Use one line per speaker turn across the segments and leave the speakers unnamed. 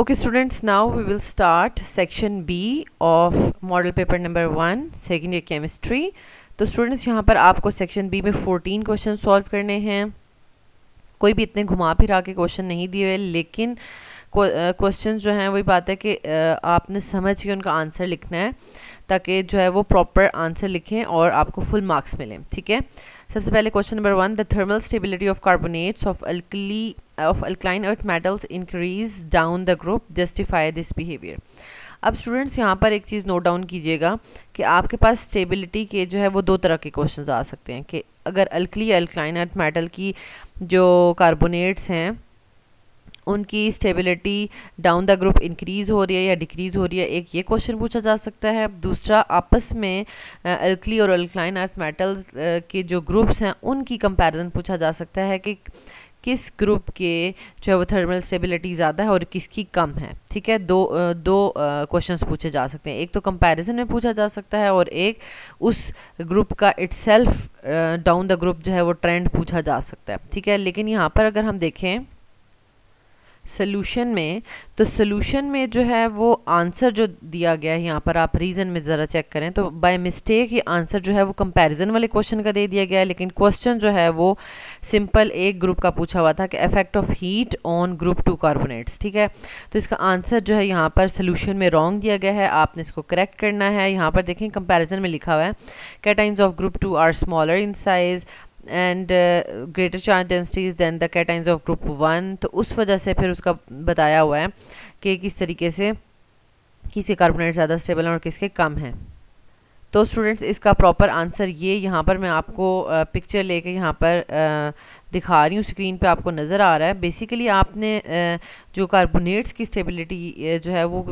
okay students now we will start section B of model paper number one second year chemistry तो students यहाँ पर आपको section B में fourteen question solve करने हैं कोई भी इतने घुमा फिरा के क्वेश्चन नहीं दिए हुए लेकिन क्वेश्चन जो हैं वही बात है कि आपने समझ के उनका आंसर लिखना है ताकि जो है वो प्रॉपर आंसर लिखें और आपको फुल मार्क्स मिलें ठीक है सबसे पहले question number one the thermal stability of carbonates of alkali of alkaline earth metals increase down the group justify this behaviour अब स्टूडेंट्स यहाँ पर एक चीज़ नोट डाउन कीजिएगा कि आपके पास स्टेबिलिटी के जो है वो दो तरह के क्वेश्चंस आ सकते हैं कि अगर अल्कली अल्कलाइन अर्थ मेटल की जो कार्बोनेट्स हैं उनकी stability down the group increase हो रही है या डिक्रीज़ हो रही है एक ये क्वेश्चन पूछा जा सकता है दूसरा आपस में अल्कली और अल्कलाइन अर्थ मेटल्स के जो ग्रुप्स हैं उनकी कंपैरिजन पूछा जा सकता है कि किस ग्रुप के जो है वो थर्मल स्टेबिलिटी ज़्यादा है और किसकी कम है ठीक है दो दो क्वेश्चंस पूछे जा सकते हैं एक तो कंपैरिजन में पूछा जा सकता है और एक उस ग्रुप का इट्सल्फ डाउन द ग्रुप जो है वो ट्रेंड पूछा जा सकता है ठीक है लेकिन यहाँ पर अगर हम देखें सोल्यूशन में तो सोल्यूशन में जो है वो आंसर जो दिया गया है यहाँ पर आप रीज़न में ज़रा चेक करें तो बाय मिस्टेक ये आंसर जो है वो कंपैरिजन वाले क्वेश्चन का दे दिया गया है लेकिन क्वेश्चन जो है वो सिंपल एक ग्रुप का पूछा हुआ था कि effect of heat on group two carbonates ठीक है तो इसका आंसर जो है यहाँ पर सोल्यूशन में रॉन्ग दिया गया है आपने इसको करेक्ट करना है यहाँ पर देखें कंपेरिजन में लिखा हुआ है cations of group two are smaller in size and greater charge densities than the cations of group one तो उस वजह से फिर उसका बताया हुआ है कि किस तरीके से किसके कार्बोनेट ज़्यादा स्टेबल हैं और किसके कम हैं तो स्टूडेंट्स इसका प्रॉपर आंसर ये यहाँ पर मैं आपको पिक्चर uh, लेके यहाँ पर uh, दिखा रही हूँ स्क्रीन पे आपको नज़र आ रहा है बेसिकली आपने uh, जो कार्बोनेट्स की स्टेबिलिटी जो है वो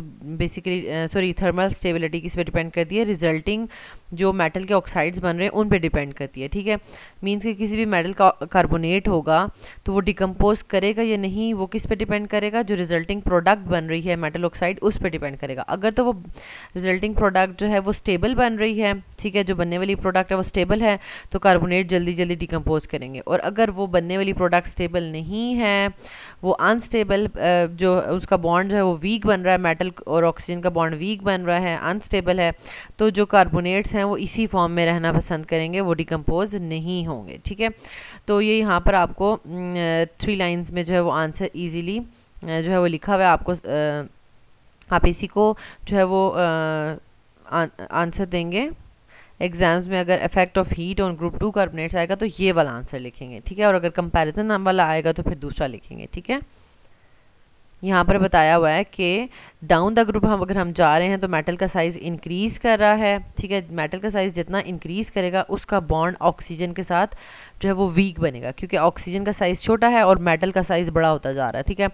बेसिकली सॉरी थर्मल स्टेबिलिटी किस पर डिपेंड करती है रिजल्टिंग जो मेटल के ऑक्साइड्स बन रहे हैं उन पे डिपेंड करती है ठीक है मींस कि किसी भी मेटल का कार्बोनेट होगा तो वो डिकम्पोज करेगा या नहीं वो किस पे डिपेंड करेगा जो रिजल्टिंग प्रोडक्ट बन रही है मेटल ऑक्साइड उस पर डिपेंड करेगा अगर तो वो रिजल्टिंग प्रोडक्ट जो है वो स्टेबल बन रही है ठीक है जो बनने वाली प्रोडक्ट है वो स्टेबल है तो कार्बोनेट जल्दी जल्दी डिकम्पोज करेंगे और अगर वो बनने वाली प्रोडक्ट स्टेबल नहीं है वो अनस्टेबल जो उसका बॉन्ड जो है वो वीक बन रहा है मेटल और ऑक्सीजन का बॉन्ड वीक बन रहा है अनस्टेबल है तो जो कार्बोनेट्स हैं वो इसी फॉर्म में रहना पसंद करेंगे वो डिकम्पोज नहीं होंगे ठीक है तो ये यहाँ पर आपको थ्री लाइन्स में जो है वो आंसर ईजीली जो है वो लिखा हुआ है आपको आप इसी को जो है वो आंसर देंगे एग्जाम्स में अगर effect of heat on group two carbonates आएगा तो ये वाला आंसर लिखेंगे ठीक है और अगर कंपैरिजन वाला आएगा तो फिर दूसरा लिखेंगे ठीक है यहाँ पर बताया हुआ है कि डाउन द ग्रुप हम अगर हम जा रहे हैं तो मेटल का साइज़ इंक्रीज़ कर रहा है ठीक है मेटल का साइज़ जितना इंक्रीज़ करेगा उसका बॉन्ड ऑक्सीजन के साथ जो है वो वीक बनेगा क्योंकि ऑक्सीजन का साइज़ छोटा है और मेटल का साइज़ बड़ा होता जा रहा है ठीक है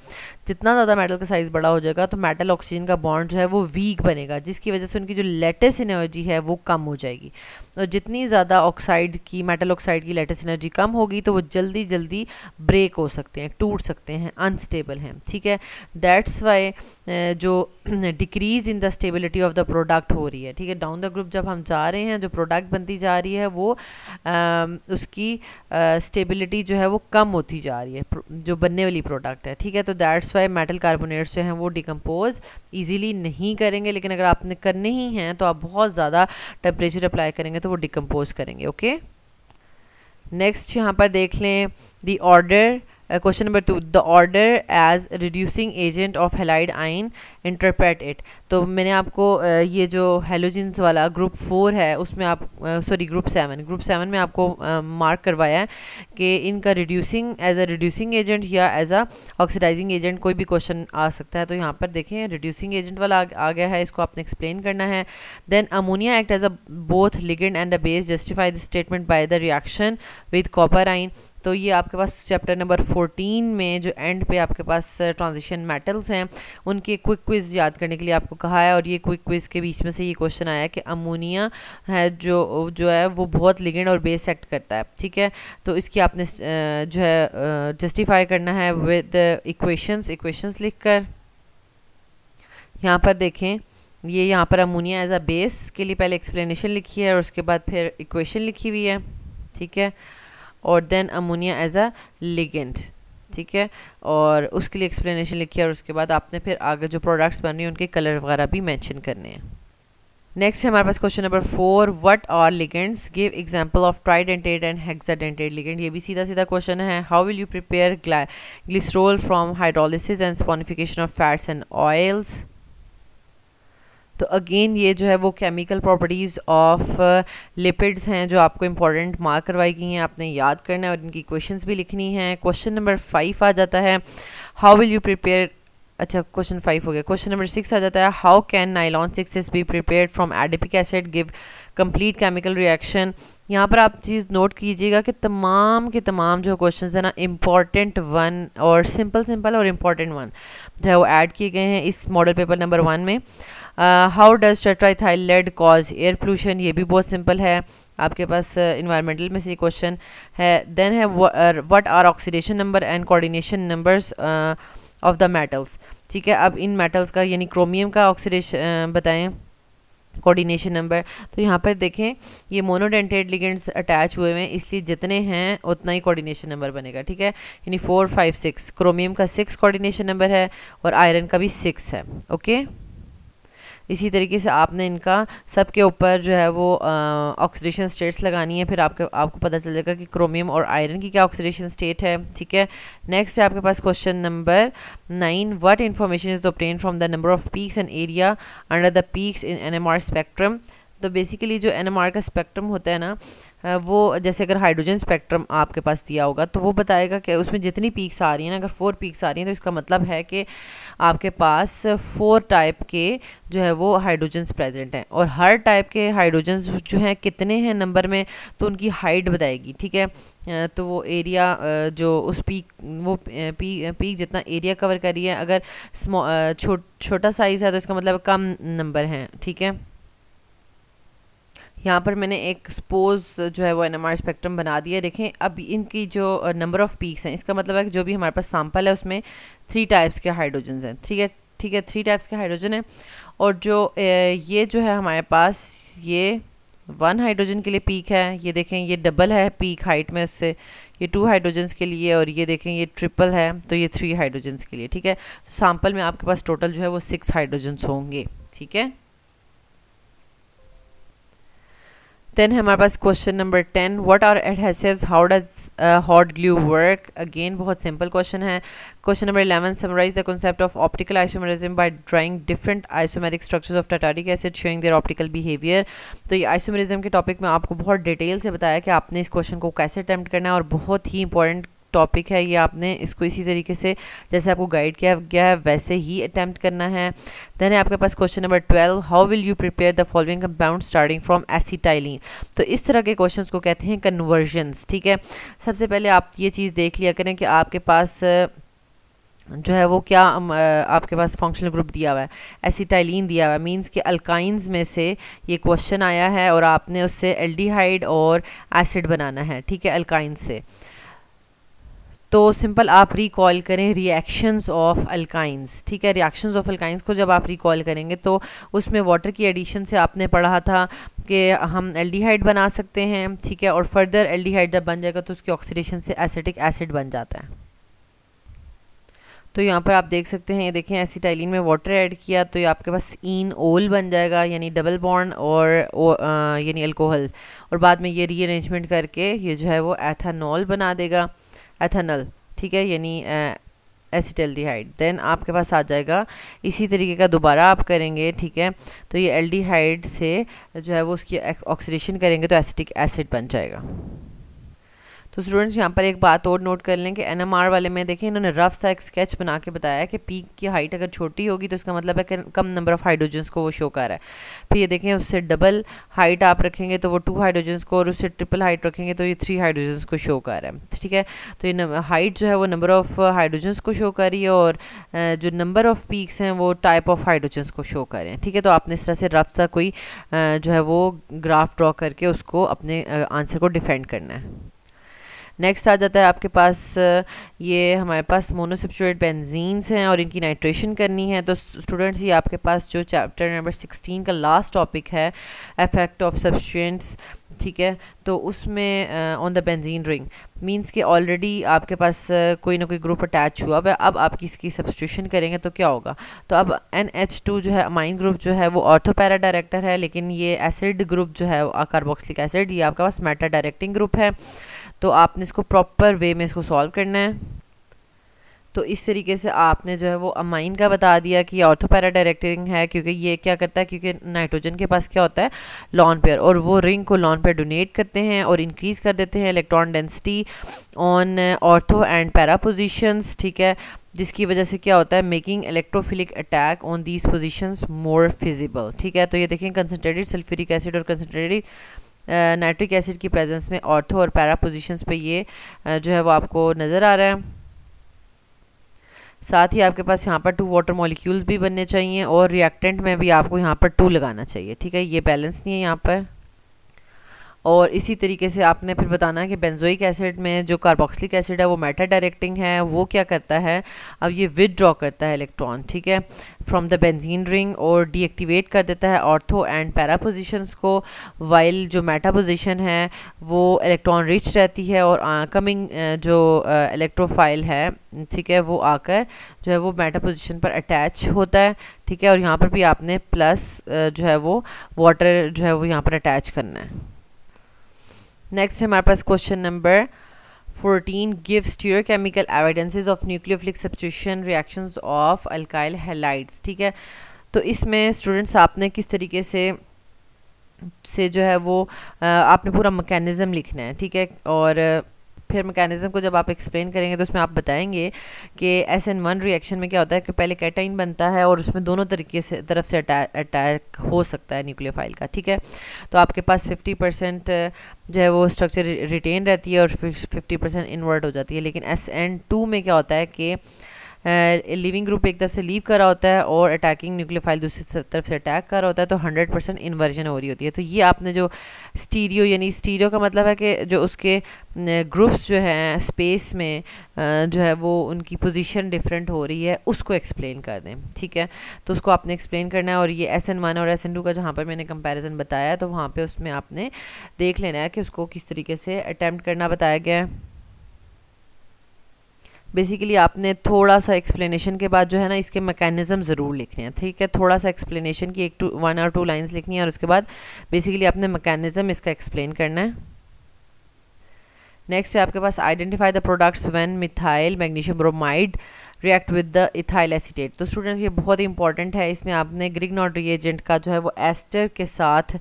जितना ज़्यादा मेटल का साइज़ बड़ा हो जाएगा तो मेटल ऑक्सीजन का बॉन्ड जो है वो वीक बनेगा जिसकी वजह से उनकी जो लेटेस्ट एनर्जी है वो कम हो जाएगी और जितनी ज़्यादा ऑक्साइड की मेटल ऑक्साइड की लेटेस्ट एनर्जी कम होगी तो वो जल्दी जल्दी ब्रेक हो सकते हैं टूट सकते हैं अनस्टेबल हैं ठीक है दैट्स वाई eh, जो decrease in the stability of the product हो रही है ठीक है डाउन द ग्रुप जब हम जा रहे हैं जो प्रोडक्ट बनती जा रही है वो आ, उसकी स्टेबिलिटी जो है वो कम होती जा रही है जो बनने वाली प्रोडक्ट है ठीक है तो दैट्स वाई मेटल कार्बोनेट्स जो हैं वो डिकम्पोज ईजीली नहीं करेंगे लेकिन अगर आपने करने ही हैं तो आप बहुत ज़्यादा टेम्परेचर अप्लाई करेंगे तो वो डिकम्पोज करेंगे ओके नेक्स्ट यहाँ पर देख लें the order question number two the order as reducing agent of halide ion interpret it तो मैंने आपको uh, ये जो हेलोजिनस वाला ग्रुप फोर है उसमें आप sorry group seven group seven में आपको मार्क uh, करवाया है कि इनका reducing as a reducing agent या एज अ ऑक्सीडाइजिंग एजेंट कोई भी क्वेश्चन आ सकता है तो यहाँ पर देखें रिड्यूसिंग एजेंट वाला आ, आ गया है इसको आपने एक्सप्लेन करना है then ammonia act as a both ligand and a base justify the statement by the reaction with copper ion तो ये आपके पास चैप्टर नंबर फोर्टीन में जो एंड पे आपके पास ट्रांजिशन uh, मेटल्स हैं उनके क्विक क्विज़ याद करने के लिए आपको कहा है और ये क्विक क्विज़ के बीच में से ये क्वेश्चन आया कि अमोनिया है जो जो है वो बहुत लिगेंड और बेस एक्ट करता है ठीक है तो इसकी आपने uh, जो है जस्टिफाई uh, करना है विद इक्वेशंस इक्वेशंस लिखकर यहाँ पर देखें ये यहाँ पर अमोनिया एज अ बेस के लिए पहले एक्सप्लेनेशन लिखी है और उसके बाद फिर इक्वेशन लिखी हुई है ठीक है और then ammonia as a ligand ठीक है और उसके लिए एक्सप्लेनेशन लिखी है और उसके बाद आपने फिर आगे जो प्रोडक्ट्स बन रही हैं उनके कलर वगैरह भी मैंशन करने हैं नेक्स्ट हमारे पास question number four what are ligands give example of tridentate and hexadentate ligand ये भी सीधा सीधा क्वेश्चन है how will you prepare glycerol from hydrolysis and saponification of fats and oils तो अगेन ये जो है वो केमिकल प्रॉपर्टीज़ ऑफ लिपिड्स हैं जो आपको इंपॉर्टेंट मार्क करवाई गई हैं आपने याद करना है और इनकी क्वेश्चंस भी लिखनी हैं क्वेश्चन नंबर फाइव आ जाता है हाउ विल यू प्रिपेयर अच्छा क्वेश्चन फाइव हो गया क्वेश्चन नंबर सिक्स आ जाता है how can nylon six be prepare from adipic acid give complete chemical reaction यहाँ पर आप चीज़ नोट कीजिएगा कि तमाम के तमाम जो क्वेश्चन हैं ना इम्पॉर्टेंट वन और सिंपल सिंपल और इम्पॉर्टेंट वन जो है वो ऐड किए गए हैं इस मॉडल पेपर नंबर वन में how does tetraethyl lead cause air pollution ये भी बहुत सिंपल है आपके पास इन्वायरमेंटल uh, में से क्वेश्चन है देन है what are oxidation number and coordination numbers of the metals ठीक है अब इन मेटल्स का यानी क्रोमियम का ऑक्सीडेशन uh, बताएं कोऑर्डिनेशन नंबर तो यहाँ पर देखें ये मोनोडेंटेड लिगेंड्स अटैच हुए हुए हैं इसलिए जितने हैं उतना ही कोऑर्डिनेशन नंबर बनेगा ठीक है यानी फोर फाइव सिक्स क्रोमियम का सिक्स कोऑर्डिनेशन नंबर है और आयरन का भी सिक्स है ओके इसी तरीके से आपने इनका सबके ऊपर जो है वो ऑक्सीडेशन स्टेट्स लगानी है फिर आपके आपको पता चलेगा जाएगा कि क्रोमियम और आयरन की क्या ऑक्सीडेशन स्टेट है ठीक है नेक्स्ट है आपके पास question number nine what information is obtain from the number of peaks and area under the peaks in N M R spectrum तो बेसिकली जो एन एम आर का स्पेक्ट्रम होता है ना वो जैसे अगर हाइड्रोजन स्पेक्ट्रम आपके पास दिया होगा तो वो बताएगा कि उसमें जितनी पीक्स आ रही हैं ना अगर फोर पीक्स आ रही हैं तो इसका मतलब है कि आपके पास फोर टाइप के जो है वो हाइड्रोजन्स प्रेजेंट हैं और हर टाइप के हाइड्रोजन्स जो हैं कितने हैं नंबर में तो उनकी हाइट बताएगी ठीक है तो वो एरिया जो उस पीक वो पी पीक जितना एरिया कवर करी है अगर छोटा साइज़ है तो इसका मतलब कम नंबर हैं ठीक है यहाँ पर मैंने एक सपोज जो है वो एन एम स्पेक्ट्रम बना दिया देखें अब इनकी जो नंबर ऑफ़ पीक्स हैं इसका मतलब है कि जो भी हमारे पास सैंपल है उसमें थ्री टाइप्स के हाइड्रोजन हैं ठीक है ठीक है थ्री टाइप्स के हाइड्रोजन हैं और जो ये जो है हमारे पास ये वन हाइड्रोजन के लिए पीक है ये देखें ये डबल है पीक हाइट में उससे ये टू हाइड्रोजन्स के लिए और ये देखें ये ट्रिपल है तो ये थ्री हाइड्रोजन्स के लिए ठीक है तो सैंपल में आपके पास टोटल जो है वो सिक्स हाइड्रोजन्स होंगे ठीक है देन हमारे पास question number ten what are adhesives how does hot glue work again बहुत सिंपल क्वेश्चन है question number eleven summarize the concept of optical isomerism by drawing different isomeric structures of tartaric acid showing their optical behaviour तो ये isomerism के topic में आपको बहुत detail से बताया कि आपने इस क्वेश्चन को कैसे अटैम्प्ट करना है और बहुत ही इंपॉर्टेंट टॉपिक है ये आपने इसको इसी तरीके से जैसे आपको गाइड किया गया है वैसे ही अटैम्प्ट करना है देन है आपके पास question number twelve how will you prepare the following compound starting from acetylene तो इस तरह के क्वेश्चन को कहते हैं कन्वर्जन्स ठीक है सबसे पहले आप ये चीज़ देख लिया करें कि आपके पास जो है वो क्या आपके पास फंक्शनल ग्रुप दिया हुआ है एसीटाइलिन दिया हुआ है मींस कि अल्काइंस में से ये क्वेश्चन आया है और आपने उससे एल्डिहाइड और एसिड बनाना है ठीक है अल्काइन से तो सिंपल आप रिकॉल करें रिएक्शंस ऑफ अल्काइंस ठीक है रिएक्शंस ऑफ अल्काइंस को जब आप रिकॉल करेंगे तो उसमें वाटर की एडिशन से आपने पढ़ा था कि हम एल्डिहाइड बना सकते हैं ठीक है और फर्दर एल्डिहाइड जब बन जाएगा तो उसकी ऑक्सीडेशन से एसिटिक एसिड बन जाता है तो यहाँ पर आप देख सकते हैं ये देखें एसिटाइलिन में वाटर ऐड किया तो ये आपके पास इन ओल बन जाएगा यानी डबल बॉन्ड और यानी अल्कोहल और बाद में ये रीअरेंजमेंट करके ये जो है वो एथानॉल बना देगा एथनल ठीक है यानी एसिटल्डिहाइड देन आपके पास आ जाएगा इसी तरीके का दोबारा आप करेंगे ठीक है तो ये एल्डिहाइड से जो है वो उसकी ऑक्सीडेशन करेंगे तो एसिटिक एसिड बन जाएगा तो स्टूडेंट्स यहाँ पर एक बात और नोट कर लें कि एन वाले में देखें इन्होंने रफ सा एक स्केच बना के बताया कि पीक की हाइट अगर छोटी होगी तो इसका मतलब है कि कम नंबर ऑफ़ हाइड्रोजन्स को वो शो कर रहा है फिर ये देखें उससे डबल हाइट आप रखेंगे तो वो टू हाइड्रोजन्स को और उससे ट्रिपल हाइट रखेंगे तो ये थ्री हाइड्रोजन्स को शो कर रहा है ठीक है तो ये हाइट जो है वो नंबर ऑफ़ हाइड्रोजन्स को शो कर रही है और जो नंबर ऑफ़ पीक्स हैं वो टाइप ऑफ हाइड्रोजन्स को शो कर रहे हैं ठीक है तो आपने इस तरह से रफ सा कोई जो है वो ग्राफ ड्रॉ करके उसको अपने आंसर को डिफेंड करना है नेक्स्ट आ जाता है आपके पास ये हमारे पास मोनोसिपचुएट बेंजीन्स हैं और इनकी नाइट्रेशन करनी है तो स्टूडेंट्स ये आपके पास जो चैप्टर नंबर सिक्सटीन का लास्ट टॉपिक है इफेक्ट ऑफ सब्सटेंट्स ठीक है तो उसमें on the benzene ring means कि ऑलरेडी आपके पास uh, कोई ना कोई ग्रुप अटैच हुआ है अब आप किसकी सब्सटिट्यूशन करेंगे तो क्या होगा तो अब एन एच टू जो है अमाइन ग्रुप जो है वो ऑर्थोपैरा डायरेक्टर है लेकिन ये एसिड ग्रुप जो है कार्बोक्सिलिक एसिड ये आपके पास मेटा डायरेक्टिंग ग्रुप है तो आपने इसको प्रॉपर वे में इसको सॉल्व करना है तो इस तरीके से आपने जो है वो अमाइन का बता दिया कि ऑर्थोपैरा डायरेक्टरिंग है क्योंकि ये क्या करता है क्योंकि नाइट्रोजन के पास क्या होता है लॉन पेयर और वो रिंग को लॉन पेयर डोनेट करते हैं और इंक्रीज़ कर देते हैं electron density on ortho and para positions ठीक है जिसकी वजह से क्या होता है making electrophilic attack on these positions more feasible ठीक है तो ये देखें कंसनट्रेटेड सल्फ्यूरिक एसिड और कंसनट्रेटेड नाइट्रिक एसिड की प्रेजेंस में ऑर्थो और पैरा पोजिशंस पे ये जो है वो आपको नज़र आ रहा है साथ ही आपके पास यहाँ पर टू वाटर मॉलिक्यूल्स भी बनने चाहिए और रिएक्टेंट में भी आपको यहाँ पर टू लगाना चाहिए ठीक है ये बैलेंस नहीं है यहाँ पर और इसी तरीके से आपने फिर बताना है कि बेंजोइक एसिड में जो कार्बोक्सिलिक एसिड है वो मेटा डायरेक्टिंग है वो क्या करता है अब ये विदड्रॉ करता है इलेक्ट्रॉन ठीक है फ्रॉम द बेंजीन रिंग और डीएक्टिवेट कर देता है ऑर्थो एंड पैरा पोजिशंस को वाइल जो मेटा पोजिशन है वो इलेक्ट्रॉन रिच रहती है और कमिंग जो इलेक्ट्रोफाइल है ठीक है वो आकर जो है वो मेटा पोजिशन पर अटैच होता है ठीक है और यहाँ पर भी आपने प्लस जो है वो वाटर जो है वो यहाँ पर अटैच करना है नेक्स्ट हमारे पास question number fourteen give stereochemical evidences of nucleophilic substitution reactions of alkyl halides ठीक है तो इसमें स्टूडेंट्स आपने किस तरीके से से जो है वो आपने पूरा मकैनिज़म लिखना है ठीक है और फिर मैकेनिज्म को जब आप एक्सप्लेन करेंगे तो उसमें आप बताएंगे कि एस एन वन रिएक्शन में क्या होता है कि पहले कैटाइन बनता है और उसमें दोनों तरीके से तरफ से अटैक हो सकता है न्यूक्लियर फाइल का ठीक है तो आपके पास फिफ्टी परसेंट जो है वो स्ट्रक्चर रिटेन रहती है और फिफ्टी परसेंट इन्वर्ट हो जाती है लेकिन एस एन टू में क्या होता है कि लिविंग ग्रुप एक तरफ से लीव कर रहा होता है और अटैकिंग न्यूक्लियोफाइल दूसरी तरफ से अटैक कर रहा होता है तो 100 परसेंट इन्वर्जन हो रही होती है तो ये आपने जो स्टीरियो यानी स्टीरियो का मतलब है कि जो उसके ग्रुप्स जो हैं स्पेस में जो है वो उनकी पोजीशन डिफरेंट हो रही है उसको एक्सप्लेन कर दें ठीक है तो उसको आपने एक्सप्लेन करना है और ये एस एन वन और एस एन टू का जहाँ पर मैंने कंपैरिजन बताया तो वहाँ पे उसमें आपने देख लेना है कि उसको किस तरीके से अटैम्प्ट करना बताया गया है बेसिकली आपने थोड़ा सा एक्सप्लेनेशन के बाद जो है ना इसके मैकेनिज्म ज़रूर लिखने हैं ठीक है थोड़ा सा एक्सप्लेनेशन की एक टू वन और टू लाइन्स लिखनी है और उसके बाद बेसिकली आपने मैकेनिज्म इसका एक्सप्लेन करना है नेक्स्ट है आपके पास identify the products when methyl magnesium bromide react with the ethyl acetate तो स्टूडेंट्स ये बहुत ही इंपॉर्टेंट है इसमें आपने ग्रिगनॉट रिएजेंट का जो है वो एस्टर के साथ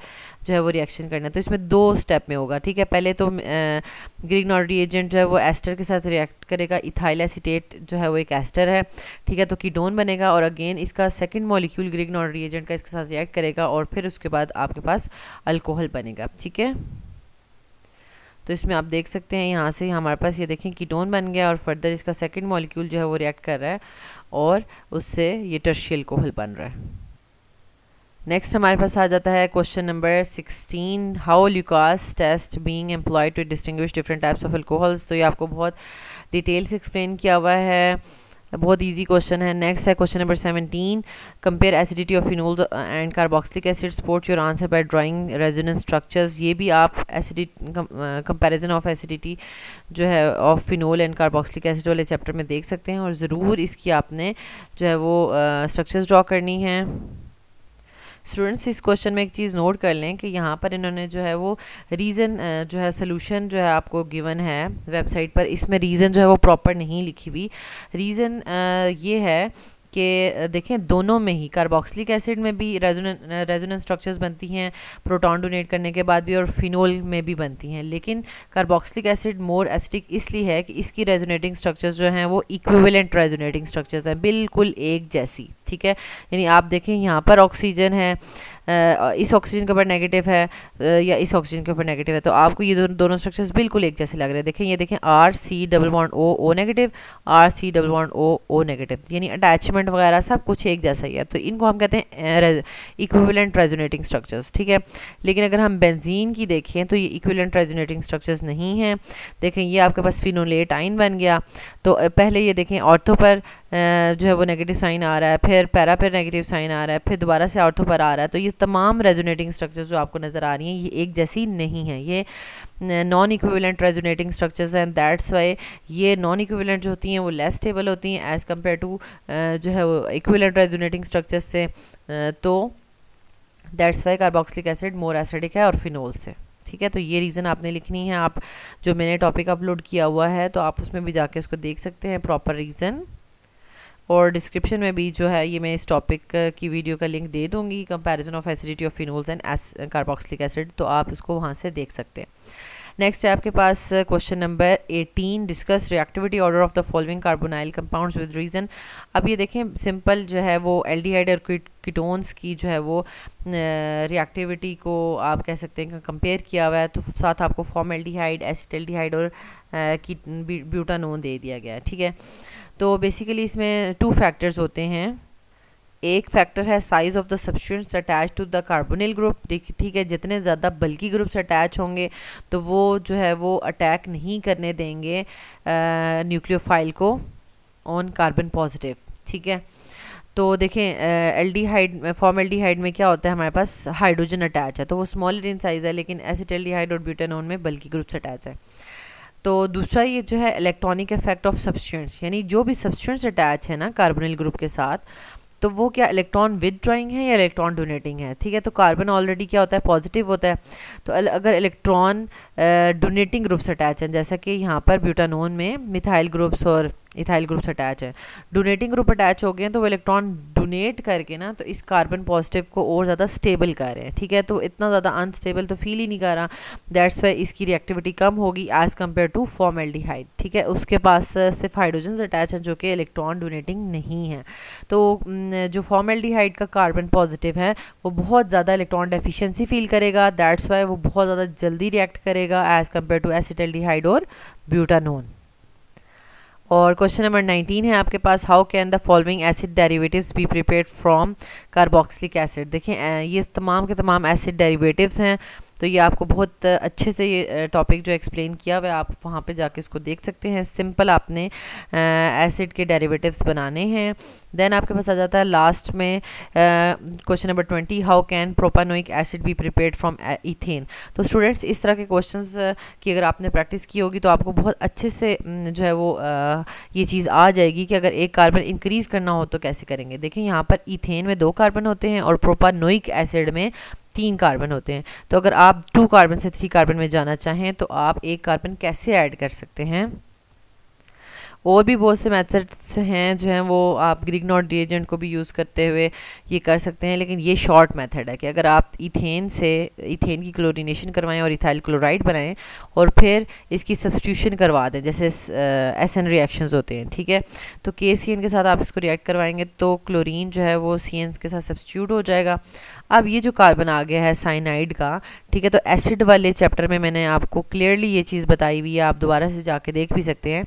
जो है वो रिएक्शन करना है तो इसमें दो स्टेप में होगा ठीक है पहले तो ग्रिगनॉट रिएजेंट जो है वो एस्टर के साथ रिएक्ट करेगा इथाइल एसीटेट जो है वो एक एस्टर है ठीक है तो कीडोन बनेगा और अगेन इसका सेकेंड मॉलिक्यूल ग्रिगनॉट रिएजेंट का इसके साथ रिएक्ट करेगा और फिर उसके बाद आपके पास अल्कोहल बनेगा ठीक है तो इसमें आप देख सकते हैं यहाँ से हमारे पास ये देखें कीटोन बन गया और फर्दर इसका सेकेंड मॉलिक्यूल जो है वो रिएक्ट कर रहा है और उससे ये टर्शी एल्कोहल बन रहा है नेक्स्ट हमारे पास आ जाता है question number 16 how Lucas test being employed to distinguish different types of alcohols तो ये आपको बहुत डिटेल से एक्सप्लेन किया हुआ है बहुत इजी क्वेश्चन है नेक्स्ट है question number seventeen compare acidity of phenol and carboxylic acid supports your answer by drawing resonance structures ये भी आप एसिडिट कंपेरिजन ऑफ एसिडिटी जो है ऑफ फिनोल एंड कार्बोक्सिलिक एसिड वाले चैप्टर में देख सकते हैं और ज़रूर इसकी आपने जो है वो स्ट्रक्चर्स uh, ड्रॉ करनी है स्टूडेंट्स इस क्वेश्चन में एक चीज़ नोट कर लें कि यहाँ पर इन्होंने जो है वो रीज़न जो है सोल्यूशन जो है आपको गिवन है वेबसाइट पर इसमें रीज़न जो है वो प्रॉपर नहीं लिखी हुई रीज़न ये है कि देखें दोनों में ही कार्बोक्सिलिक एसिड में भी रेजोनेंस स्ट्रक्चर्स बनती हैं प्रोटॉन डोनेट करने के बाद भी और फिनोल में भी बनती हैं लेकिन कार्बोक्सिलिक एसिड मोर एसिडिक इसलिए है कि इसकी रेजोनेटिंग स्ट्रक्चर्स जो हैं वो इक्विवेलेंट रेजोनेटिंग स्ट्रक्चर्स हैं बिल्कुल एक जैसी ठीक है यानी आप देखें यहाँ पर ऑक्सीजन है इस ऑक्सीजन के ऊपर नेगेटिव है या इस ऑक्सीजन के ऊपर नेगेटिव है तो आपको ये दोनों दोनों स्ट्रक्चर्स बिल्कुल एक जैसे लग रहे हैं देखें ये देखें R C double one O O negative R C double one O O negative यानी अटैचमेंट वगैरह सब कुछ एक जैसा ही है तो इनको हम कहते हैं इक्विवेलेंट रेजोनेटिंग स्ट्रक्चर्स ठीक है लेकिन अगर हम बेंजीन की देखें तो ये इक्विवेलेंट रेजोनेटिंग स्ट्रक्चर्स नहीं हैं देखें ये आपके पास फिनोलेट आइन बन गया तो पहले ये देखें ऑर्थो पर जो है वो नेगेटिव साइन आ रहा है फिर पैरा पर नेगेटिव साइन आ रहा है फिर दोबारा से आर्थो पर आ रहा है तो ये तमाम रेजोनेटिंग स्ट्रक्चर्स जो आपको नज़र आ रही हैं ये एक जैसी नहीं है ये नॉन इक्विवेलेंट रेजोनेटिंग स्ट्रक्चर्स हैं दैट्स वाई ये नॉन इक्विवेलेंट जो होती हैं वो लेस स्टेबल होती हैं एज़ कम्पेयर टू जो है वो इक्विवेलेंट रेजोनेटिंग स्ट्रक्चर्स से तो that's why carboxylic acid more acidic है और फिनोल से ठीक है तो ये रीज़न आपने लिखनी है आप जो मैंने टॉपिक अपलोड किया हुआ है तो आप उसमें भी जाके उसको देख सकते हैं प्रॉपर रीज़न और डिस्क्रिप्शन में भी जो है ये मैं इस टॉपिक की वीडियो का लिंक दे दूँगी comparison of acidity of phenols and carboxylic acid तो आप उसको वहाँ से देख सकते हैं नेक्स्ट है आपके पास question number 18 discuss reactivity order of the following carbonyl compounds with reason अब ये देखें सिंपल जो है वो एल्डिहाइड और कीटोन्स की जो है वो रिएक्टिविटी को आप कह सकते हैं कंपेयर किया हुआ है तो साथ आपको फॉर्म एल्डिहाइड एसिड एल्डिहाइड और ब्यूटानोन दे दिया गया है ठीक है तो बेसिकली इसमें टू फैक्टर्स होते हैं एक फैक्टर है size of the substance attach to the carbonyl group ठीक है जितने ज़्यादा बल्कि ग्रुप्स अटैच होंगे तो वो जो है वो अटैक नहीं करने देंगे न्यूक्लियोफाइल को ऑन कार्बन पॉजिटिव ठीक है तो देखें एल्डिहाइड फॉर्म एल्डिहाइड में क्या होता है हमारे पास हाइड्रोजन अटैच है तो वो स्मॉलर इन साइज़ है लेकिन एसिड एल्डिहाइड और ब्यूटेनोन में बल्कि ग्रुप्स अटैच है तो दूसरा ये जो है इलेक्ट्रॉनिक इफेक्ट ऑफ सब्सटेंस यानी जो भी सब्सटेंस अटैच है ना कार्बोनिल ग्रुप के साथ तो वो क्या इलेक्ट्रॉन विद ड्राइंग है या इलेक्ट्रॉन डोनेटिंग है ठीक है तो कार्बन ऑलरेडी क्या होता है पॉजिटिव होता है तो अगर इलेक्ट्रॉन डोनेटिंग ग्रुप्स अटैच हैं जैसा कि यहाँ पर ब्यूटानोन में मिथाइल ग्रुप्स और इथाइल ग्रुप्स अटैच है डोनेटिंग ग्रुप अटैच हो गए हैं तो वो इलेक्ट्रॉन डोनेट करके ना तो इस कार्बन पॉजिटिव को और ज़्यादा स्टेबल कर रहे हैं ठीक है तो इतना ज़्यादा अनस्टेबल तो फील ही नहीं कर रहा दैट्स वाई इसकी रिएक्टिविटी कम होगी एज़ कम्पेयर टू फॉर्मेल्डिहाइड ठीक है उसके पास uh, सिर्फ हाइड्रोजन अटैच हैं जो कि इलेक्ट्रॉन डोनेटिंग नहीं है तो mm, जो फॉर्मेल्डिहाइड का कार्बन पॉजिटिव है वो बहुत ज़्यादा इलेक्ट्रॉन डेफिशेंसी फील करेगा दैट्स वाई वो बहुत ज़्यादा जल्दी रिएक्ट करेगा एज़ कम्पेयर टू एसिटल्डिहाइड और ब्यूटानोन और क्वेश्चन नंबर 19 है आपके पास how can the following acid derivatives be prepare from carboxylic acid देखें ये तमाम के तमाम एसिड डेरिवेटिव्स हैं तो ये आपको बहुत अच्छे से ये टॉपिक जो एक्सप्लेन किया हुआ आप वहाँ पे जाके इसको देख सकते हैं सिंपल आपने एसिड के डेरिवेटिव्स बनाने हैं देन आपके पास आ जाता है लास्ट में question number twenty how can propanoic acid be prepare from ethane तो स्टूडेंट्स इस तरह के क्वेश्चंस की अगर आपने प्रैक्टिस की होगी तो आपको बहुत अच्छे से जो है वो आ, ये चीज़ आ जाएगी कि अगर एक कार्बन इंक्रीज़ करना हो तो कैसे करेंगे देखें यहाँ पर इथेन में दो कार्बन होते हैं और प्रोपानोइक एसिड में तीन कार्बन होते हैं तो अगर आप टू कार्बन से थ्री कार्बन में जाना चाहें तो आप एक कार्बन कैसे ऐड कर सकते हैं और भी बहुत से मेथड्स हैं जो हैं वो आप ग्रीक नॉट डिएजेंट को भी यूज़ करते हुए ये कर सकते हैं लेकिन ये शॉर्ट मेथड है कि अगर आप इथेन से इथेन की क्लोरिनेशन करवाएं और इथाइल क्लोराइड बनाएं और फिर इसकी सब्सटीट्यूशन करवा दें जैसे एस एन रिएक्शन होते हैं ठीक है तो के सी एन के साथ आप इसको रिएक्ट करवाएंगे तो क्लोरीन जो है वो सी एन के साथ सब्सटीट्यूट हो जाएगा अब ये जो कार्बन आ गया है साइनाइड का ठीक है तो एसिड वाले चैप्टर में मैंने आपको क्लियरली ये चीज़ बताई हुई है आप दोबारा से जाके देख भी सकते हैं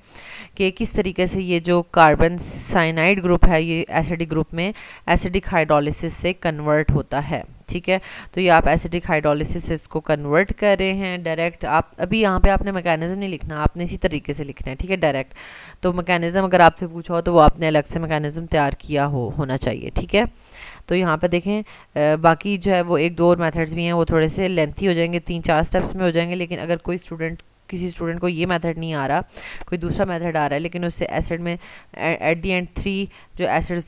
कि किस तरीके से ये जो कार्बन साइनाइड ग्रुप है ये एसिडिक ग्रुप में एसिडिक हाइड्रोलिसिस से कन्वर्ट होता है ठीक है तो ये आप एसिडिक हाइड्रोलिसिस इसको कन्वर्ट कर रहे हैं डायरेक्ट आप अभी यहाँ पे आपने मैकेनिज्म नहीं लिखना आपने इसी तरीके से लिखना है ठीक है डायरेक्ट तो मैकेनिज्म अगर आपसे पूछा हो तो वो आपने अलग से मैकेनिज्म तैयार किया हो होना चाहिए ठीक है तो यहाँ पे देखें आ, बाकी जो है वो एक दो और मेथड्स भी हैं वो थोड़े से लेंथी हो जाएंगे तीन चार स्टेप्स में हो जाएंगे लेकिन अगर कोई स्टूडेंट किसी स्टूडेंट को ये मेथड नहीं आ रहा कोई दूसरा मेथड आ रहा है लेकिन उससे एसिड में एट दी एंड थ्री जो एसिड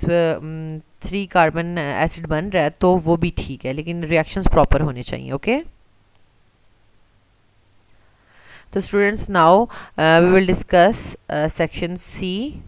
थ्री कार्बन एसिड बन रहा है तो वो भी ठीक है लेकिन रिएक्शंस प्रॉपर होने चाहिए ओके तो students now we will discuss section C